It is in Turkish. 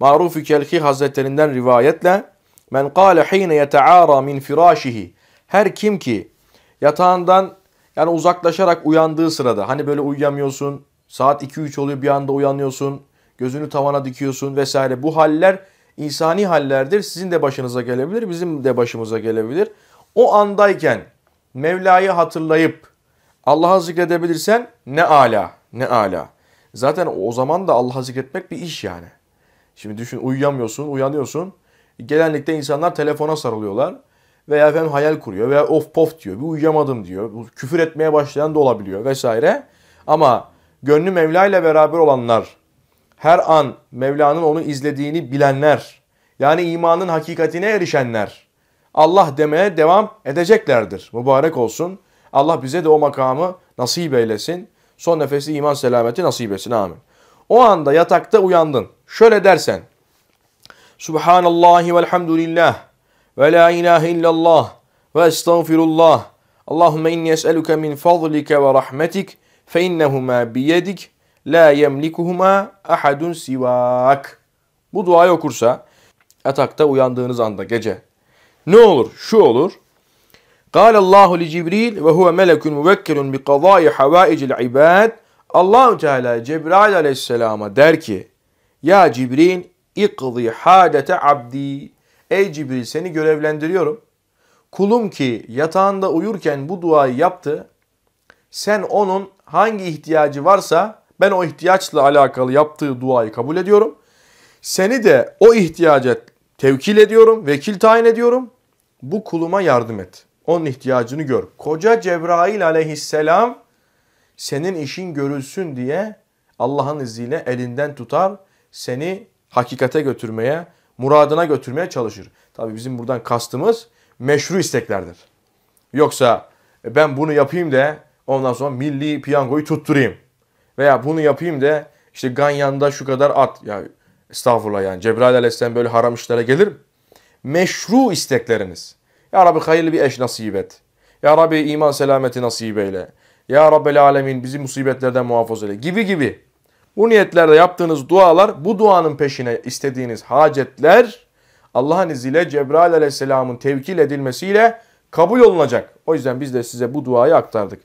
Maruf-i Kelki Hazretlerinden rivayetle Men kâle hîne yete'âra min firâşihi Her kim ki yatağından yani uzaklaşarak uyandığı sırada hani böyle uyuyamıyorsun saat 2-3 oluyor bir anda uyanıyorsun gözünü tavana dikiyorsun vesaire bu haller insani hallerdir sizin de başınıza gelebilir bizim de başımıza gelebilir. O andayken Mevla'yı hatırlayıp Allah'a zikredebilirsen ne ala ne ala. Zaten o zaman da Allah'a zikretmek bir iş yani. Şimdi düşün uyuyamıyorsun, uyanıyorsun. Genellikle insanlar telefona sarılıyorlar. Veya efendim hayal kuruyor veya of pof diyor, bir uyuyamadım diyor. Küfür etmeye başlayan da olabiliyor vesaire. Ama gönlü Mevla ile beraber olanlar, her an Mevla'nın onu izlediğini bilenler, yani imanın hakikatine erişenler, Allah demeye devam edeceklerdir. Mübarek olsun. Allah bize de o makamı nasip eylesin. Son nefesi iman selameti nasip etsin. Amin. O anda yatakta uyandın. Şöyle dersen. Subhanallahi velhamdülillah ve la ilahe illallah ve estağfirullah. Allahümme inni es'eluke min fadlike ve rahmetik fe innehuma biyedik la yemlikuhuma ahadun sivak. Bu duayı okursa Atakta uyandığınız anda gece ne olur? Şu olur. قال الله لجبريل وهو ملك مبكر بقضاء حوائج العباد Allahü Teala Cebrail Aleyhisselam'a der ki ya Cibril ikzi hadete abdi. Ey Cibril seni görevlendiriyorum. Kulum ki yatağında uyurken bu duayı yaptı. Sen onun hangi ihtiyacı varsa ben o ihtiyaçla alakalı yaptığı duayı kabul ediyorum. Seni de o ihtiyaca tevkil ediyorum, vekil tayin ediyorum. Bu kuluma yardım et. Onun ihtiyacını gör. Koca Cebrail aleyhisselam senin işin görülsün diye Allah'ın izniyle elinden tutar seni hakikate götürmeye, muradına götürmeye çalışır. Tabii bizim buradan kastımız meşru isteklerdir. Yoksa e, ben bunu yapayım da ondan sonra milli piyangoyu tutturayım. Veya bunu yapayım da işte Ganyan'da şu kadar at. Ya estağfurullah yani Cebrail Aleyhisselam böyle haram işlere gelir. Meşru istekleriniz. Ya Rabbi hayırlı bir eş nasip et. Ya Rabbi iman selameti nasip eyle. Ya Rabbi Alemin bizi musibetlerden muhafaza eyle gibi gibi. Bu niyetlerde yaptığınız dualar bu duanın peşine istediğiniz hacetler Allah'ın izniyle Cebrail aleyhisselamın tevkil edilmesiyle kabul olunacak. O yüzden biz de size bu duayı aktardık.